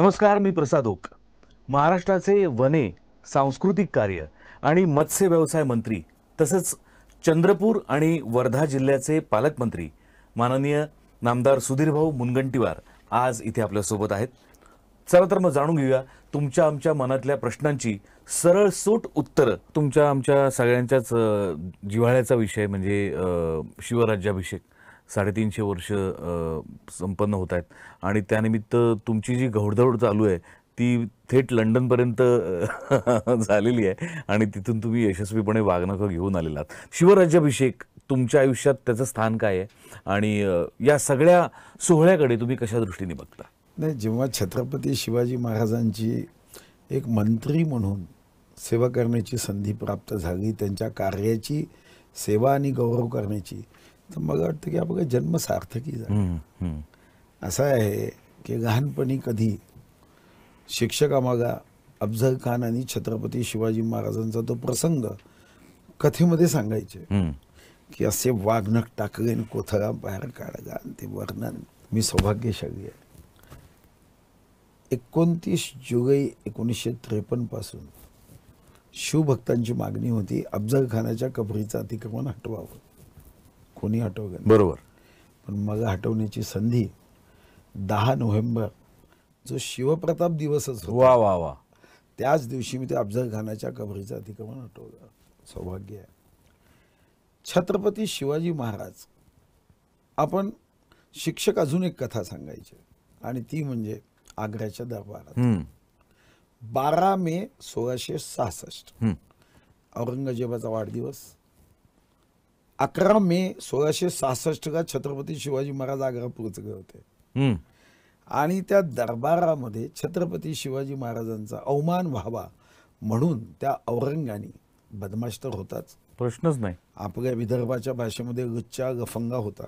नमस्कार मी प्रसाद ओक महाराष्ट्राचे वने सांस्कृतिक कार्य आणि मत्स्य व्यवसाय मंत्री तसंच चंद्रपूर आणि वर्धा जिल्ह्याचे पालकमंत्री माननीय नामदार सुधीरभाऊ मुनगंटीवार आज इथे आपल्यासोबत आहेत चला तर मग जाणून घेऊया तुमच्या आमच्या मनातल्या प्रश्नांची सरळ सूट उत्तरं तुमच्या आमच्या सगळ्यांच्याच जिव्हाळ्याचा विषय म्हणजे शिवराज्याभिषेक साडेतीनशे वर्ष संपन्न होत आहेत आणि त्यानिमित्त तुमची जी घौडधौड चालू आहे ती थेट लंडनपर्यंत झालेली आहे आणि तिथून तुम्ही यशस्वीपणे वागणं घेऊन आलेला शिवराज्याभिषेक तुमच्या आयुष्यात त्याचं स्थान काय आहे आणि या सगळ्या सोहळ्याकडे तुम्ही कशा दृष्टीने बघता नाही जेव्हा छत्रपती शिवाजी महाराजांची एक मंत्री म्हणून सेवा करण्याची संधी प्राप्त झाली त्यांच्या कार्याची सेवा आणि गौरव करण्याची तर मला वाटतं की आपला जन्म सार्थकी झाला असं आहे की लहानपणी कधी शिक्षका आम्हाला अफजल खान आणि छत्रपती शिवाजी महाराजांचा तो प्रसंग कथेमध्ये सांगायचे की असे वाघनक टाकले कोथळा बाहेर काढला आणि ते वर्णन मी सौभाग्यशाली आहे एकोणतीस जुलै एकोणीसशे त्रेपन्न पासून शिवभक्तांची मागणी होती अफजल खानाच्या कबरीचा अतिक्रमण हटवावं कोणी हटवलं बरोबर पण मग हटवण्याची संधी दहा नोव्हेंबर जो शिवप्रताप दिवसच वा वा वा त्याच दिवशी मी ते अफजल खानाच्या कबरीचं अतिक्रमण हटवलं सौभाग्य आहे छत्रपती शिवाजी महाराज आपण शिक्षक अजून एक कथा सांगायची आणि ती म्हणजे आग्र्याच्या दरबारात बारा मे सोळाशे सहासष्ट औरंगजेबाचा वाढदिवस अकरा मे सोळाशे सहासष्टला छत्रपती शिवाजी महाराज आग्रा पोहोचले होते आणि त्या दरबारामध्ये छत्रपती शिवाजी महाराजांचा अवमान व्हावा म्हणून त्या औरंगाने बदमाश तर होताच प्रश्नच नाही आपल्या विदर्भाच्या भाषेमध्ये गच्चा गफंगा होता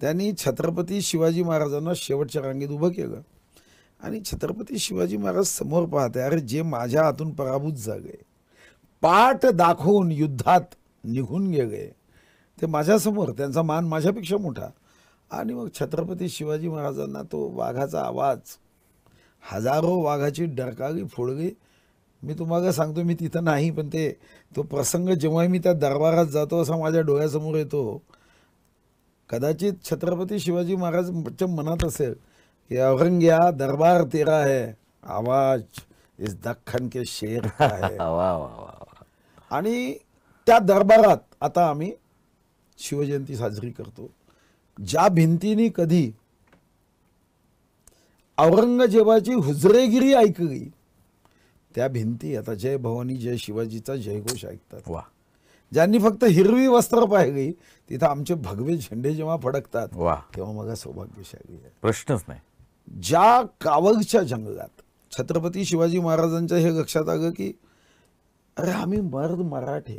त्यांनी छत्रपती शिवाजी महाराजांना शेवटच्या रांगेत उभं केलं आणि छत्रपती शिवाजी महाराज समोर पाहते अरे जे माझ्या हातून पराभूत जागे पाठ दाखवून युद्धात निघून गेले ते माझ्यासमोर त्यांचा मान माझ्यापेक्षा मोठा आणि मग छत्रपती शिवाजी महाराजांना तो वाघाचा आवाज हजारो वाघाची डरकाळी फोडगी मी तुम्हाला सांगतो मी तिथं नाही पण ते तो प्रसंग जेव्हा मी त्या दरबारात जातो असा माझ्या डोळ्यासमोर येतो कदाचित छत्रपती शिवाजी महाराजच्या मनात असेल की औरंग्या दरबार तेरा आहे आवाज इस दख्खन के शेर है आणि त्या दरबारात आता आम्ही शिवजयंती साजरी करतो ज्या भिंतीने कधी औरंगजेबाची हुजरेगिरी ऐकली त्या भिंती आता जय भवानी जय शिवाजीचा जयघोष ऐकतात वा ज्यांनी फक्त हिरवी वस्त्र पाहिली तिथं आमचे भगवे झेंडे जेव्हा फडकतात तेव्हा मग सौभाग्यशाली आहे प्रश्नच नाही ज्या कावगच्या जंगलात छत्रपती शिवाजी महाराजांच्या हे लक्षात आलं की अरे आम्ही मर्द मराठे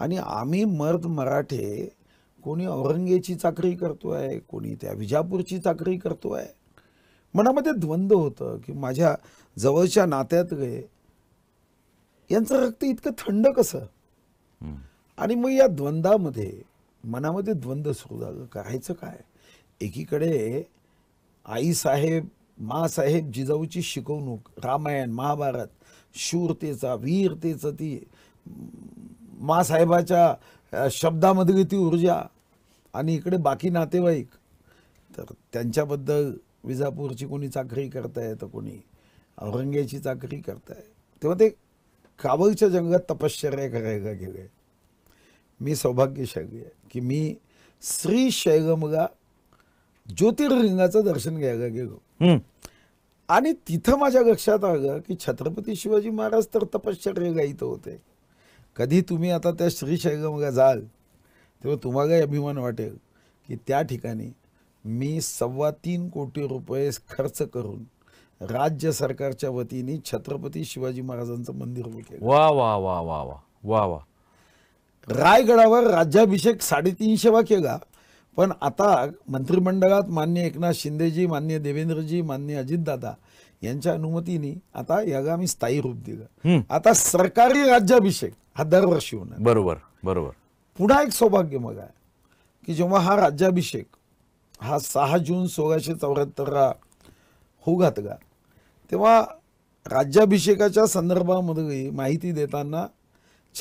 आणि आम्ही मर्द मराठे कोणी औरंगेची चाकरी करतो आहे कोणी त्या विजापूरची चाकरी करतो आहे मनामध्ये द्वंद्व होतं की माझ्या जवळच्या नात्यात यांचं रक्त इतकं थंड कसं आणि मग या द्वंद्वामध्ये मनामध्ये द्वंद्व सुरू झालं करायचं काय एकीकडे आईसाहेब मासाहेब जिजाऊची शिकवणूक रामायण महाभारत शूरतेचा वीरतेचं ती साहेबाच्या शब्दामध्ये ती ऊर्जा आणि इकडे बाकी नातेवाईक तर त्यांच्याबद्दल विजापूरची कोणी चाकरी करताय तर कोणी औरंग्याची चाकरी करताय तेव्हा ते कावळच्या जंगलात तपश्चर्या करायला गेले मी सौभाग्यशाली आहे की मी श्री शैलमला ज्योतिर्लिंगाचं दर्शन घ्यायला गेलो आणि तिथं माझ्या लक्षात आलं की छत्रपती शिवाजी महाराज तर तपश्चर्या गायित होते कधी तुम्ही आता त्या श्री शैगमगा जाल तेव्हा तुम्हाला अभिमान वाटेल की त्या ठिकाणी मी सव्वा तीन कोटी रुपये खर्च करून राज्य सरकारच्या वतीने छत्रपती शिवाजी महाराजांचं मंदिर उभं केलं वा वा वा वा वा वा वा रायगडावर राज्याभिषेक साडेतीनशे वा केला पण आता मंत्रिमंडळात मान्य एकनाथ शिंदेजी मान्य देवेंद्रजी मान्य अजितदादा यांच्या अनुमतीने आता याला मी स्थायी रूप दिलं आता सरकारी राज्याभिषेक हा दरवर्षी होणार बरोबर बरोबर पुन्हा एक सौभाग्य मग आहे की जेव्हा हा राज्याभिषेक हा सहा जून सोळाशे चौऱ्याहत्तरला होऊ घातला तेव्हा राज्याभिषेकाच्या संदर्भामध्ये माहिती देताना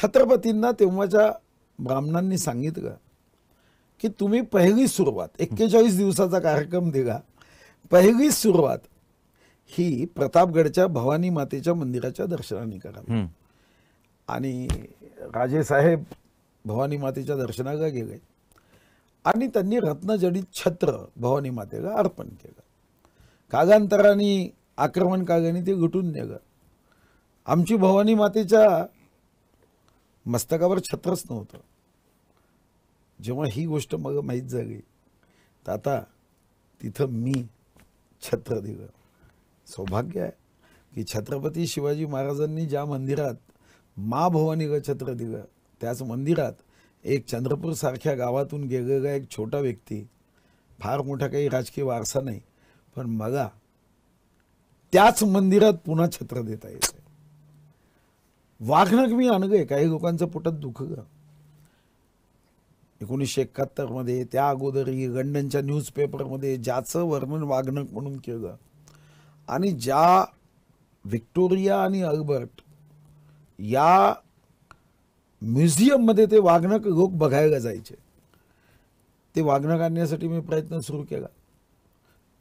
छत्रपतींना तेव्हाच्या ब्राह्मणांनी सांगितलं की तुम्ही पहिली सुरुवात एक्केचाळीस दिवसाचा कार्यक्रम दिला पहिली सुरुवात ही प्रतापगडच्या भवानी मातेच्या मंदिराच्या दर्शनाने करा आणि राजेसाहेब भवानी मातेच्या दर्शनाला गेले आणि त्यांनी रत्नजडित छत्र भवानी मातेला अर्पण केलं कागांतराने आक्रमण कागाने ते घटून नेलं आमची भवानी मातेच्या मस्तकावर छत्रच नव्हतं जेव्हा ही गोष्ट मग माहीत झाली तर आता तिथं मी छत्र दिलं सौभाग्य आहे की छत्रपती शिवाजी महाराजांनी ज्या मंदिरात मा भवानी छत्र दिग त्याच मंदिरात एक चंद्रपूर सारख्या गावातून गेलेला एक छोटा व्यक्ती फार मोठा काही राजकीय वारसा नाही पण मगा त्याच मंदिरात पुन्हा छत्र देता येते वाघणक मी आहे काही लोकांचं पोटात ग एकोणीसशे मध्ये त्या गंडनच्या न्यूजपेपर मध्ये ज्याचं वर्णन वाघणक म्हणून केलं आणि ज्या व्हिक्टोरिया आणि अल्बर्ट या म्युझियममध्ये ते वाघनक लोक बघायला जायचे ते वाघनक आणण्यासाठी मी प्रयत्न सुरू केला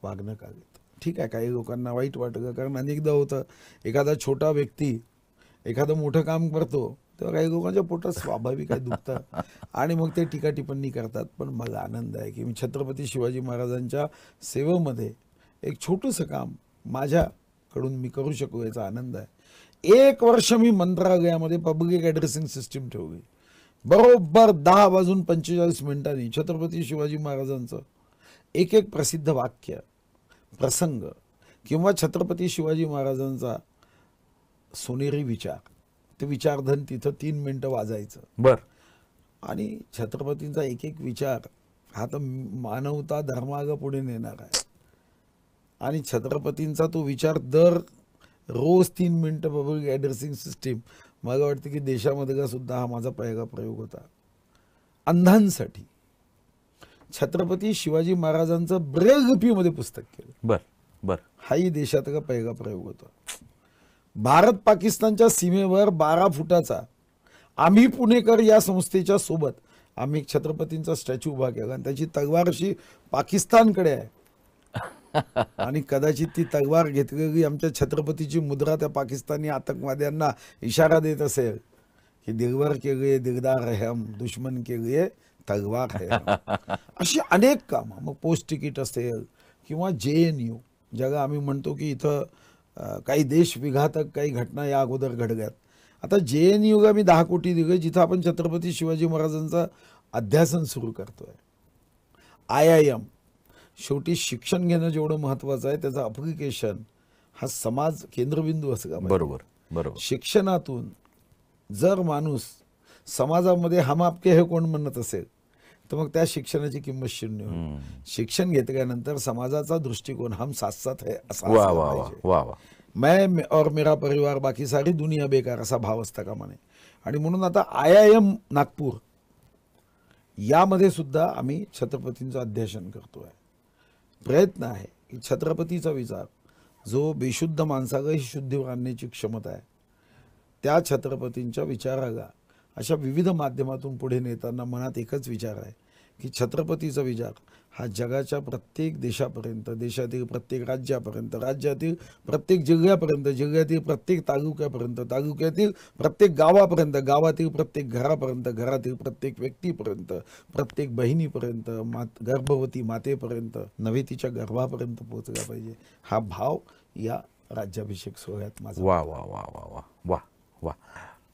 वाघनक आले ठीक आहे काही लोकांना वाईट वाटलं कारण अनेकदा होतं एखादा छोटा व्यक्ती एखादं मोठं काम करतो तेव्हा काही लोकांच्या पोटात स्वाभाविक आहे दुखतं आणि मग ते टीका टिप्पणी करतात पण मला आनंद आहे की मी छत्रपती शिवाजी महाराजांच्या सेवेमध्ये एक छोटंसं काम माझ्याकडून मी करू शकू याचा आनंद आहे एक वर्ष मी मंत्रालयामध्ये पब्लिक ॲड्रेसिंग सिस्टीम ठेवली बरोबर दहा वाजून पंचेचाळीस मिनिटांनी छत्रपती शिवाजी महाराजांचं एक एक प्रसिद्ध वाक्य प्रसंग किंवा छत्रपती शिवाजी महाराजांचा सोनेरी विचार ते विचारधन तिथं तीन मिनटं वाजायचं बर आणि छत्रपतींचा एक एक विचार हा तर मानवता धर्माग पुढे नेणार आहे आणि छत्रपतींचा तो विचार दर रोज तीन मिनटं पब्लिक ॲड्रेसिंग सिस्टीम मला वाटतं की देशामध्ये का सुद्धा हा माझा पहिला प्रयोग होता अंधांसाठी छत्रपती शिवाजी महाराजांचं मध्ये पुस्तक केलं बर बर हाही देशात का पहिला प्रयोग होता भारत पाकिस्तानच्या सीमेवर बारा फुटाचा आम्ही पुणेकर या संस्थेच्या सोबत आम्ही छत्रपतींचा स्टॅच्यू उभा केला आणि त्याची तगवारशी पाकिस्तानकडे आहे आणि कदाचित ती तगवार की आमच्या छत्रपतीची मुद्रा त्या पाकिस्तानी आतंकवाद्यांना इशारा देत असेल की दिग्वर के गे दिगदार हम दुश्मन के गे तलवार है अशी अनेक कामं मग पोस्ट तिकीट असेल किंवा जे एन यू ज्याला आम्ही म्हणतो की इथं काही देश विघातक काही घटना या अगोदर घडल्यात आता जे एन यूला मी दहा कोटी दिले जिथं आपण छत्रपती शिवाजी महाराजांचा अध्यासन सुरू करतोय आय आय एम शेवटी शिक्षण घेणं जेवढं महत्वाचं आहे त्याचं अप्लिकेशन हा समाज केंद्रबिंदू असं का बरोबर बरोबर शिक्षणातून जर माणूस समाजामध्ये हम आपके हे कोण म्हणत असेल तर मग त्या शिक्षणाची किंमत शून्य होईल शिक्षण घेतल्यानंतर समाजाचा दृष्टिकोन हम साथ साथ है असा वा, वा, वा, वा, और मेरा परिवार बाकी सारी दुनिया बेकार असा भाव असता का म्हणे आणि म्हणून आता आय आय एम नागपूर यामध्ये सुद्धा आम्ही छत्रपतींचं अध्यक्षन करतोय प्रयत्न आहे की छत्रपतीचा विचार जो बेशुद्ध ही शुद्धी आणण्याची क्षमता आहे त्या छत्रपतींच्या विचारागा अशा विविध माध्यमातून पुढे नेताना मनात एकच विचार आहे की छत्रपतीचा विचार हा जगाच्या प्रत्येक देशापर्यंत देशातील प्रत्येक राज्यापर्यंत राज्यातील प्रत्येक जिल्ह्यापर्यंत जिल्ह्यातील प्रत्येक तालुक्यापर्यंत तालुक्यातील प्रत्येक गावापर्यंत गावातील प्रत्येक घरापर्यंत घरातील प्रत्येक व्यक्तीपर्यंत प्रत्येक बहिणीपर्यंत मात गर्भवती मातेपर्यंत नव्हे तिच्या गर्भापर्यंत पोहोचला पाहिजे हा भाव या राज्याभिषेक सोहळ्यात माझा वा वा वा वा वा वा वा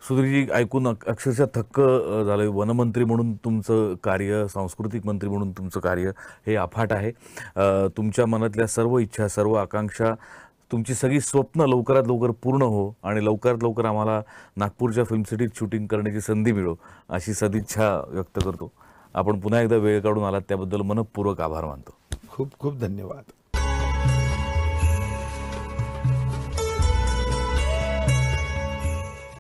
सुधीरजी ऐकून अक्षरशः थक्क झालं वनमंत्री म्हणून तुमचं कार्य सांस्कृतिक मंत्री म्हणून तुमचं कार्य हे अफाट आहे तुमच्या मनातल्या सर्व इच्छा सर्व आकांक्षा तुमची सगळी स्वप्न लवकरात लवकर पूर्ण हो आणि लवकरात लवकर आम्हाला नागपूरच्या फिल्म सिटीत शूटिंग करण्याची संधी मिळो अशी सदिच्छा व्यक्त करतो आपण पुन्हा एकदा वेळ काढून आलात त्याबद्दल मनपूर्वक आभार मानतो खूप खूप धन्यवाद